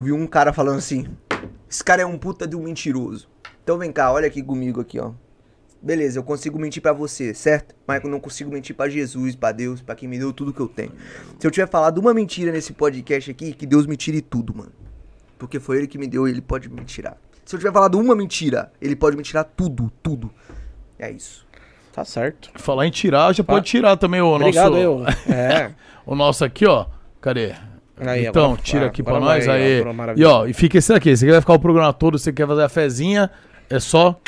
vi um cara falando assim: esse cara é um puta de um mentiroso. Então vem cá, olha aqui comigo aqui, ó. Beleza, eu consigo mentir para você, certo? Mas eu não consigo mentir para Jesus, para Deus, para quem me deu tudo que eu tenho. Se eu tiver falado uma mentira nesse podcast aqui, que Deus me tire tudo, mano. Porque foi ele que me deu e ele pode me tirar. Se eu tiver falado uma mentira, ele pode me tirar tudo, tudo. É isso. Tá certo. Falar em tirar, já pode tá. tirar também o Obrigado, nosso. Obrigado, eu. É. o nosso aqui, ó. Cadê? Aí, então, tira aqui para nós. Aí, ó, é e ó, e fica esse aqui. Você quer ficar o programa todo, você quer fazer a fezinha, é só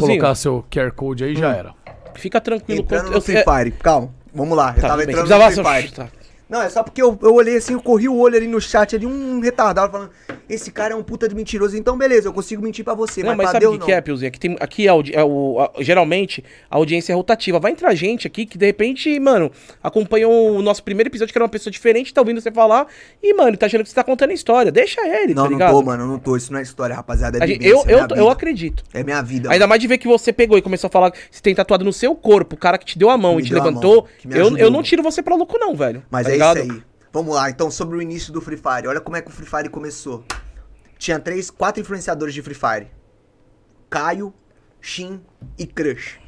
colocar seu QR Code aí e hum. já era. Fica tranquilo. Entrando eu, no Free é- Fire, calma. Vamos lá, tá, eu tava entrando no Free Fire. Tá. Não, é só porque eu, eu olhei assim, eu corri o olho ali no chat ali, um retardado falando, esse cara é um puta de mentiroso, então beleza, eu consigo mentir pra você, não, mas, mas sabe o que não. que é, Piuzinho? Aqui, é tem, aqui é o, é o a, geralmente a audiência é rotativa. Vai entrar gente aqui que de repente, mano, acompanhou o nosso primeiro episódio, que era uma pessoa diferente, tá ouvindo você falar, e, mano, tá achando que você tá contando a história. Deixa ele, não, tá ligado? Não, tô, mano, não tô. Isso não é história, rapaziada. É vivência, eu, eu, é eu acredito. É minha vida. Ainda mano. mais de ver que você pegou e começou a falar, você tem tatuado no seu corpo, o cara que te deu a mão que e te levantou. Mão, eu, eu não tiro você pra louco, não, velho. Mas é ligado? É isso aí. Vamos lá, então sobre o início do Free Fire. Olha como é que o Free Fire começou. Tinha três, quatro influenciadores de Free Fire. Caio, Shin e Crush.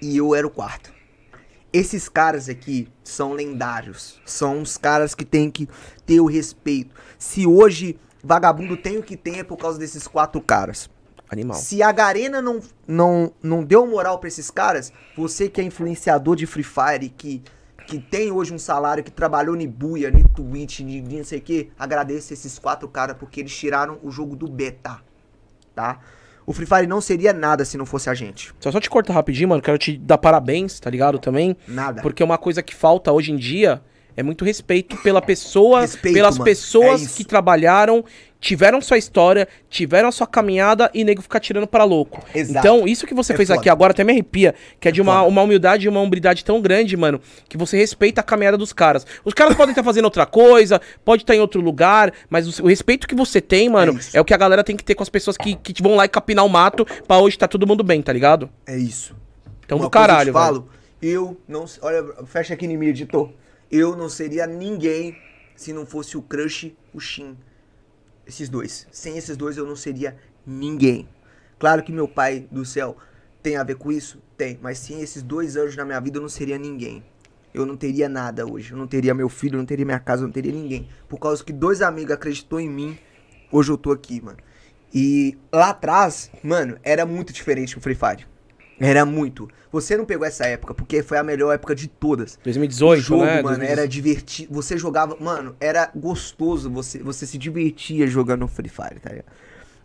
E eu era o quarto. Esses caras aqui são lendários. São os caras que tem que ter o respeito. Se hoje vagabundo tem o que tem é por causa desses quatro caras. Animal. Se a Garena não, não, não deu moral para esses caras, você que é influenciador de Free Fire que que tem hoje um salário, que trabalhou em Buia, no Twitch, em não sei o que, agradeço esses quatro caras porque eles tiraram o jogo do beta, tá? O Free Fire não seria nada se não fosse a gente. Só, só te cortar rapidinho, mano, quero te dar parabéns, tá ligado? Também. Nada. Porque uma coisa que falta hoje em dia é muito respeito pela pessoa, respeito, pelas mano. pessoas é que trabalharam, tiveram sua história, tiveram sua caminhada e nego ficar tirando para louco. Exato. Então, isso que você é fez foda. aqui agora até me arrepia, que é, é de uma, uma humildade e uma hombridade tão grande, mano, que você respeita a caminhada dos caras. Os caras podem estar tá fazendo outra coisa, pode estar tá em outro lugar, mas o, o, respeito que você tem, mano, é, é, o que a galera tem que ter com as pessoas que, que vão lá e capinar o mato pra hoje tá todo mundo bem, tá ligado? É isso. Então, uma do caralho, eu te falo, eu não. Olha, fecha aqui em mim, editor. Eu não seria ninguém se não fosse o Crush, o Shin. Esses dois. Sem esses dois eu não seria ninguém. Claro que meu pai do céu tem a ver com isso? Tem. Mas sem esses dois anjos na minha vida eu não seria ninguém. Eu não teria nada hoje. Eu não teria meu filho, eu não teria minha casa, eu não teria ninguém. Por causa que dois amigos acreditou em mim, hoje eu tô aqui, mano. E lá atrás, mano, era muito diferente o Free Fire. Era muito. Você não pegou essa época, porque foi a melhor época de todas. 2018, o jogo, né? mano, era divertido. Você jogava, mano, era gostoso. Você, você se divertia jogando Free Fire, tá ligado?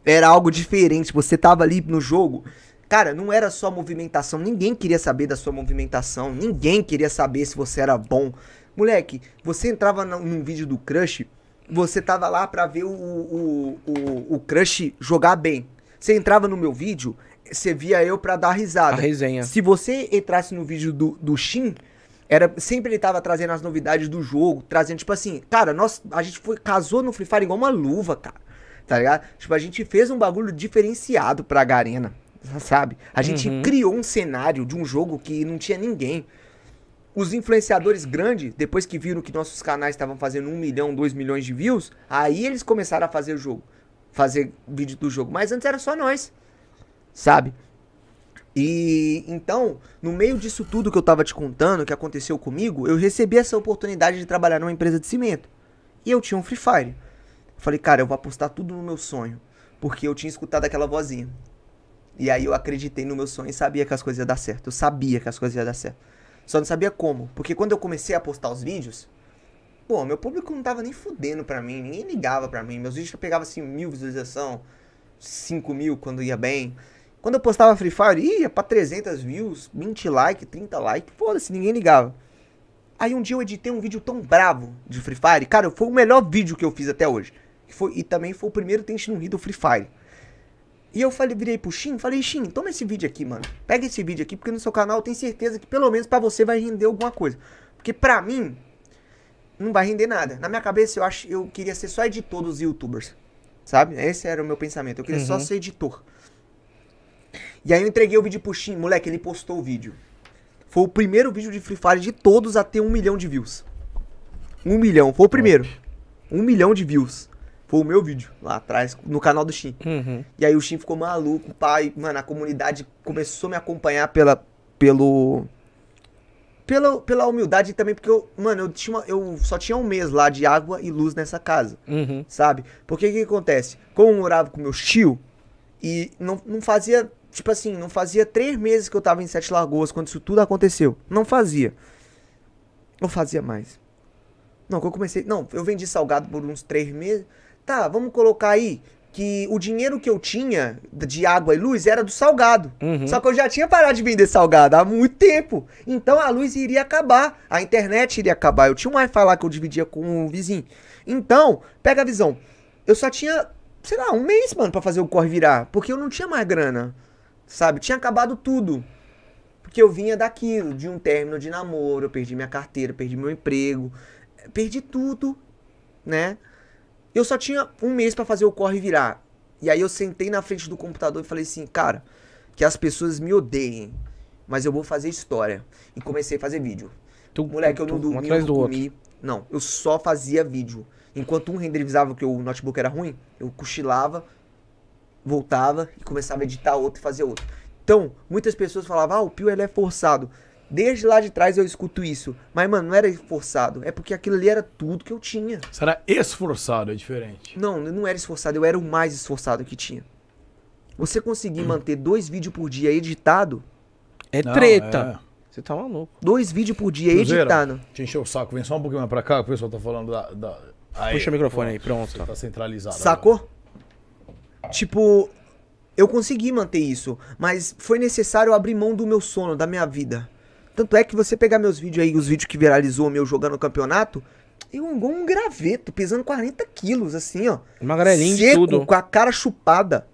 Era algo diferente. Você tava ali no jogo. Cara, não era só movimentação. Ninguém queria saber da sua movimentação. Ninguém queria saber se você era bom. Moleque, você entrava num vídeo do Crush. Você tava lá pra ver o, o, o, o Crush jogar bem. Você entrava no meu vídeo, você via eu pra dar risada. A resenha. Se você entrasse no vídeo do, do Shin, era, sempre ele tava trazendo as novidades do jogo, trazendo, tipo assim, cara, nós, a gente foi, casou no Free Fire igual uma luva, cara. Tá ligado? Tipo, a gente fez um bagulho diferenciado pra Garena, sabe? A gente uhum. criou um cenário de um jogo que não tinha ninguém. Os influenciadores grandes, depois que viram que nossos canais estavam fazendo um milhão, dois milhões de views, aí eles começaram a fazer o jogo fazer vídeo do jogo. Mas antes era só nós, sabe? E então, no meio disso tudo que eu tava te contando, que aconteceu comigo, eu recebi essa oportunidade de trabalhar numa empresa de cimento. E eu tinha um Free Fire. Falei, cara, eu vou apostar tudo no meu sonho. Porque eu tinha escutado aquela vozinha. E aí eu acreditei no meu sonho e sabia que as coisas iam dar certo. Eu sabia que as coisas iam dar certo. Só não sabia como. Porque quando eu comecei a postar os vídeos, pô, meu público não tava nem fudendo pra mim, ninguém ligava pra mim. Meus vídeos eu pegava assim mil visualização, cinco mil quando ia bem. Quando eu postava Free Fire, ia pra 300 views, 20 like, 30 like, foda-se, ninguém ligava. Aí um dia eu editei um vídeo tão bravo de Free Fire, cara, foi o melhor vídeo que eu fiz até hoje. Foi, e também foi o primeiro tente no Rio do Free Fire. E eu falei, virei pro Shin, falei, Shin, toma esse vídeo aqui, mano. Pega esse vídeo aqui, porque no seu canal eu tenho certeza que pelo menos para você vai render alguma coisa. Porque pra mim, não vai render nada. Na minha cabeça, eu acho eu queria ser só editor dos youtubers. Sabe? Esse era o meu pensamento. Eu queria uhum. só ser editor. E aí eu entreguei o vídeo pro Shin, moleque, ele postou o vídeo. Foi o primeiro vídeo de Free Fire de todos a ter um milhão de views. Um milhão, foi o primeiro. Um milhão de views. Foi o meu vídeo lá atrás, no canal do Shin. Uhum. E aí o Shin ficou maluco, pai. Mano, a comunidade começou a me acompanhar pela, pelo, pela, pela humildade também, porque eu, mano, eu, tinha uma, eu só tinha um mês lá de água e luz nessa casa, uhum. sabe? Porque o que acontece? Como eu morava com meu tio, e não, não fazia, tipo assim, não fazia três meses que eu tava em Sete Lagoas quando isso tudo aconteceu. Não fazia. Não fazia mais. Não, que eu comecei. Não, eu vendi salgado por uns três meses. Tá, vamos colocar aí que o dinheiro que eu tinha de água e luz era do salgado. Uhum. Só que eu já tinha parado de vender salgado há muito tempo. Então a luz iria acabar, a internet iria acabar. Eu tinha um wi-fi lá que eu dividia com o vizinho. Então, pega a visão. Eu só tinha, sei lá, um mês, mano, para fazer o corre virar, porque eu não tinha mais grana. Sabe? Tinha acabado tudo. Porque eu vinha daquilo, de um término de namoro, eu perdi minha carteira, perdi meu emprego, perdi tudo, né? Eu só tinha um mês para fazer o corre virar. E aí eu sentei na frente do computador e falei assim, cara, que as pessoas me odeiem, mas eu vou fazer história. E comecei a fazer vídeo. Tu, Moleque, eu não dormi eu não comi. Não, eu só fazia vídeo. Enquanto um renderizava que o notebook era ruim, eu cochilava, voltava e começava a editar outro e fazer outro. Então, muitas pessoas falavam, ah, o Pio ele é forçado. Desde lá de trás eu escuto isso. Mas, mano, não era esforçado, É porque aquilo ali era tudo que eu tinha. Será esforçado, é diferente. Não, eu não era esforçado, eu era o mais esforçado que tinha. Você conseguir hum. manter dois vídeos por dia editado. É não, treta. É... Você tá maluco. Dois vídeos por dia Cruzeiro, editando. Te encheu o saco, vem só um pouquinho mais pra cá, o pessoal tá falando da. da... Aí, Puxa o microfone aí, pronto. Tá centralizado. Sacou? Agora. Tipo, eu consegui manter isso, mas foi necessário abrir mão do meu sono, da minha vida. Tanto é que você pegar meus vídeos aí, os vídeos que viralizou o meu jogando o campeonato, eu um graveto, pesando 40 quilos, assim, ó. Magrelinho seco, de tudo. com a cara chupada.